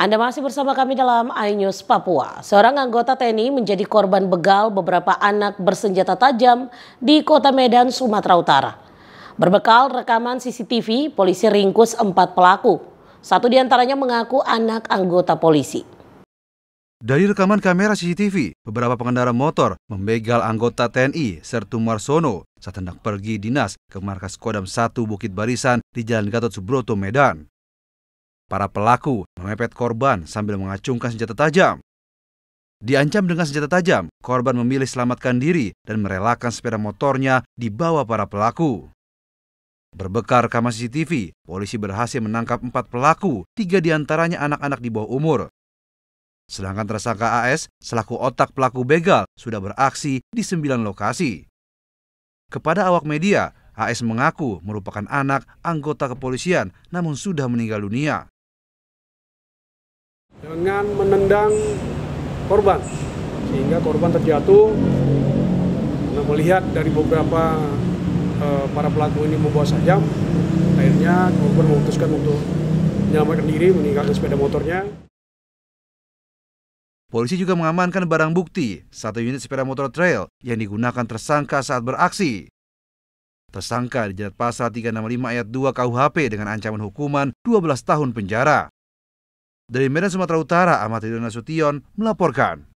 Anda masih bersama kami dalam iNews Papua. Seorang anggota TNI menjadi korban begal beberapa anak bersenjata tajam di kota Medan, Sumatera Utara. Berbekal rekaman CCTV, polisi ringkus empat pelaku. Satu di antaranya mengaku anak anggota polisi. Dari rekaman kamera CCTV, beberapa pengendara motor membegal anggota TNI Sertu Marsono saat hendak pergi dinas ke markas Kodam 1 Bukit Barisan di Jalan Gatot Subroto, Medan. Para pelaku memepet korban sambil mengacungkan senjata tajam. Diancam dengan senjata tajam, korban memilih selamatkan diri dan merelakan sepeda motornya di bawah para pelaku. Berbekar rekaman CCTV, polisi berhasil menangkap empat pelaku, tiga diantaranya anak-anak di bawah umur. Sedangkan tersangka AS, selaku otak pelaku begal, sudah beraksi di sembilan lokasi. Kepada awak media, AS mengaku merupakan anak anggota kepolisian namun sudah meninggal dunia dengan menendang korban sehingga korban terjatuh nah, melihat dari beberapa eh, para pelaku ini membawa sajam akhirnya korban memutuskan untuk menyelamatkan diri meninggalkan sepeda motornya Polisi juga mengamankan barang bukti, satu unit sepeda motor trail yang digunakan tersangka saat beraksi. Tersangka dijerat pasal 365 ayat 2 KUHP dengan ancaman hukuman 12 tahun penjara. Dari Medan Sumatera Utara, Ahmad Ridwan Nasution melaporkan.